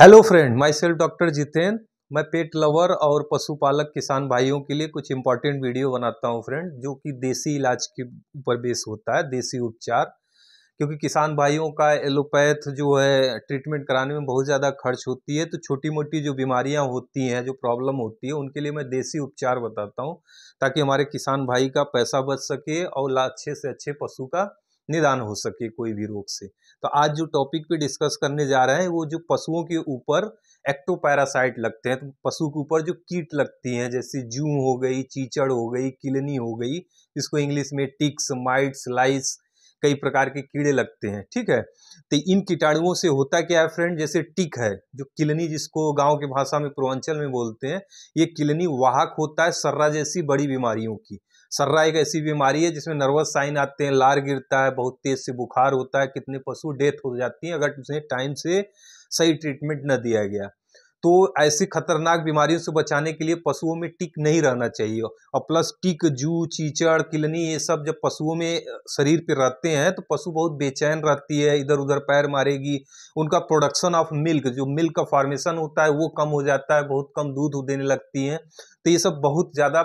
hello friend my self doctor Jiten मैं pet lover और पशुपालक किसान भाइयों के लिए कुछ इंपॉर्टेंट वीडियो बनाता हूं फ्रेंड जो कि देसी इलाज के ऊपर बेस होता है देसी उपचार क्योंकि किसान भाइयों का एलोपैथ जो है ट्रीटमेंट कराने में बहुत ज़्यादा खर्च होती है तो छोटी मोटी जो बीमारियां होती हैं जो प्रॉब्लम होती है उनके लिए मैं देसी उपचार बताता हूँ ताकि हमारे किसान भाई का पैसा बच सके और अच्छे से अच्छे पशु का निदान हो सके कोई भी रोग से तो आज जो टॉपिक पे डिस्कस करने जा रहे हैं वो जो पशुओं के ऊपर एक्टोपैरासाइट लगते हैं तो पशु के ऊपर जो कीट लगती हैं जैसे जू हो गई चीचड़ हो गई किलनी हो गई इसको इंग्लिश में टिक्स माइट्स लाइस कई प्रकार के कीड़े लगते हैं ठीक है तो इन कीटाणुओं से होता क्या है फ्रेंड जैसे टिक है जो किलनी जिसको गांव के भाषा में पूर्वांचल में बोलते हैं ये किलनी वाहक होता है सर्रा जैसी बड़ी बीमारियों की सर्रा एक ऐसी बीमारी है जिसमें नर्वस साइन आते हैं लार गिरता है बहुत तेज से बुखार होता है कितने पशु डेथ हो जाती हैं अगर उसे टाइम से सही ट्रीटमेंट न दिया गया तो ऐसी खतरनाक बीमारियों से बचाने के लिए पशुओं में टिक नहीं रहना चाहिए और प्लस टिक जू चीचड़ किलनी ये सब जब पशुओं में शरीर पर रहते हैं तो पशु बहुत बेचैन रहती है इधर उधर पैर मारेगी उनका प्रोडक्शन ऑफ मिल्क जो मिल्क का फॉर्मेशन होता है वो कम हो जाता है बहुत कम दूध देने लगती हैं तो ये सब बहुत ज़्यादा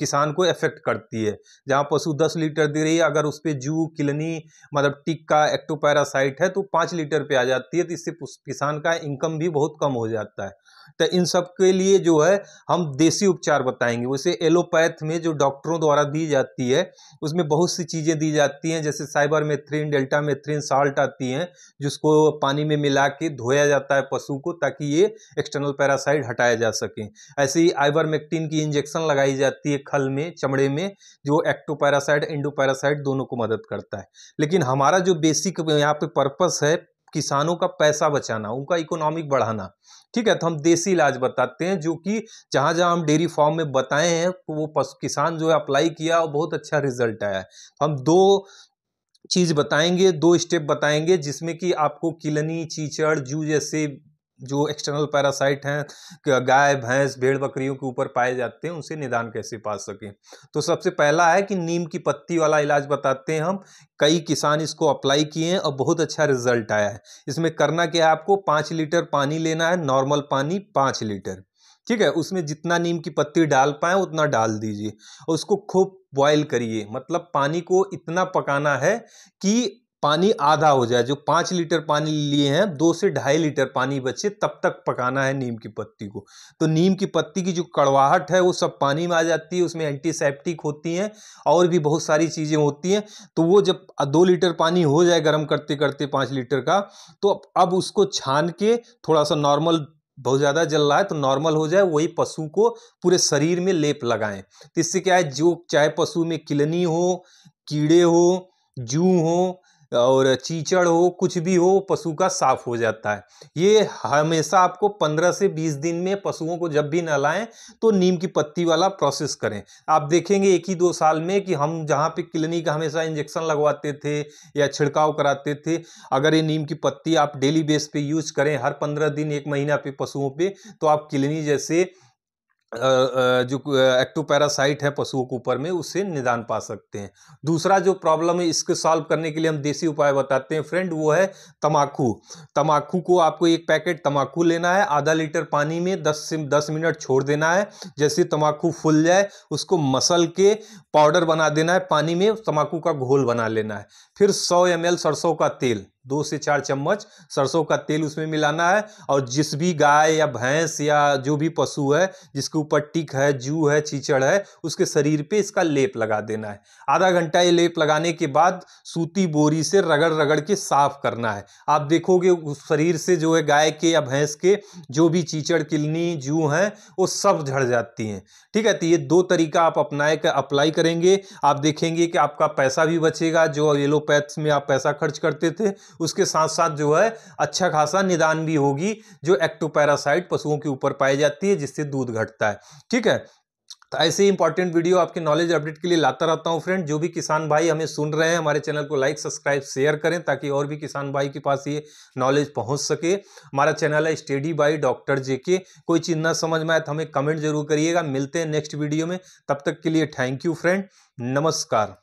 किसान को इफेक्ट करती है जहाँ पशु दस लीटर दे रही है अगर उस पर जू किलनी मतलब टिक्का एक्टोपैरासाइट है तो पाँच लीटर पे आ जाती है तो इससे किसान का इनकम भी बहुत कम हो जाता है तो इन सब के लिए जो है हम देसी उपचार बताएंगे वैसे एलोपैथ में जो डॉक्टरों द्वारा दी जाती है उसमें बहुत सी चीज़ें दी जाती हैं जैसे cypermethrin deltamethrin salt आती हैं जिसको पानी में मिला के धोया जाता है पशु को ताकि ये एक्सटर्नल पैरासाइड हटाया जा सके ऐसे ही आइबर की इंजेक्शन लगाई जाती है खल में चमड़े में जो एक्टोपैरासाइड एंडोपैरासाइट दोनों को मदद करता है लेकिन हमारा जो बेसिक यहाँ पे पर्पस है किसानों का पैसा बचाना उनका इकोनॉमिक बढ़ाना ठीक है तो हम देसी इलाज बताते हैं जो कि जहाँ जहाँ हम डेयरी फार्म में बताए हैं तो वो पशु किसान जो है अप्लाई किया और बहुत अच्छा रिजल्ट आया है तो हम दो चीज़ बताएंगे दो स्टेप बताएंगे जिसमें कि आपको किलनी चीचड़ जू जैसे जो एक्सटर्नल पैरासाइट हैं गाय भैंस भेड़ बकरियों के ऊपर पाए जाते हैं उनसे निदान कैसे पा सकें तो सबसे पहला है कि नीम की पत्ती वाला इलाज बताते हैं हम कई किसान इसको अप्लाई किए हैं और बहुत अच्छा रिजल्ट आया है इसमें करना क्या है आपको पाँच लीटर पानी लेना है नॉर्मल पानी पाँच लीटर ठीक है उसमें जितना नीम की पत्ती डाल पाए उतना डाल दीजिए और उसको खूब बॉयल करिए मतलब पानी को इतना पकाना है कि पानी आधा हो जाए जो पाँच लीटर पानी लिए हैं दो से ढाई लीटर पानी बचे तब तक पकाना है नीम की पत्ती को तो नीम की पत्ती की जो कड़वाहट है वो सब पानी में आ जाती है उसमें एंटीसेप्टिक होती हैं और भी बहुत सारी चीज़ें होती हैं तो वो जब दो लीटर पानी हो जाए गर्म करते करते पाँच लीटर का तो अब उसको छान के थोड़ा सा नॉर्मल बहुत ज़्यादा जल रहा है तो नॉर्मल हो जाए वही पशु को पूरे शरीर में लेप लगाएं तो इससे क्या है जो चाहे पशु में किलनी हो कीड़े हो जू हो और चीचड़ हो कुछ भी हो पशु का साफ हो जाता है ये हमेशा आपको पंद्रह से बीस दिन में पशुओं को जब भी नहलाएं तो नीम की पत्ती वाला प्रोसेस करें आप देखेंगे एक ही दो साल में कि हम जहाँ पे क्लिनिक हमेशा इंजेक्शन लगवाते थे या छिड़काव कराते थे अगर ये नीम की पत्ती आप डेली बेस पे यूज करें हर पंद्रह दिन एक महीना पे पशुओं पर तो आप क्लिनी जैसे जो एक्टोपैरासाइट है पशुओं के ऊपर में उससे निदान पा सकते हैं दूसरा जो प्रॉब्लम है इसको सॉल्व करने के लिए हम देसी उपाय बताते हैं फ्रेंड वो है तमाकू तमाकू को आपको एक पैकेट तमाकू लेना है आधा लीटर पानी में दस से दस मिनट छोड़ देना है जैसे तमाकू फूल जाए उसको मसल के पाउडर बना देना है पानी में तमाकू का घोल बना लेना है फिर सौ एम सरसों का तेल दो से चार चम्मच सरसों का तेल उसमें मिलाना है और जिस भी गाय या भैंस या जो भी पशु है जिसके ऊपर टिक है जू है चीचड़ है उसके शरीर पे इसका लेप लगा देना है आधा घंटा ये लेप लगाने के बाद सूती बोरी से रगड़ रगड़ के साफ करना है आप देखोगे उस शरीर से जो है गाय के या भैंस के जो भी चीचड़ किलनी जू हैं वो सब झड़ जाती हैं ठीक है तो ये दो तरीका आप अपनाए कर अप्लाई करेंगे आप देखेंगे कि आपका पैसा भी बचेगा जो एलोपैथ्स में आप पैसा खर्च करते थे उसके साथ साथ जो है अच्छा खासा निदान भी होगी जो एक्टोपैरासाइट पशुओं के ऊपर पाई जाती है जिससे दूध घटता है ठीक है तो ऐसे ही इंपॉर्टेंट वीडियो आपके नॉलेज अपडेट के लिए लाता रहता हूं फ्रेंड जो भी किसान भाई हमें सुन रहे हैं हमारे चैनल को लाइक सब्सक्राइब शेयर करें ताकि और भी किसान भाई के पास ये नॉलेज पहुंच सके हमारा चैनल है स्टडी बाई डॉक्टर जेके कोई चीज़ ना समझ में आए तो हमें कमेंट जरूर करिएगा मिलते हैं नेक्स्ट वीडियो में तब तक के लिए थैंक यू फ्रेंड नमस्कार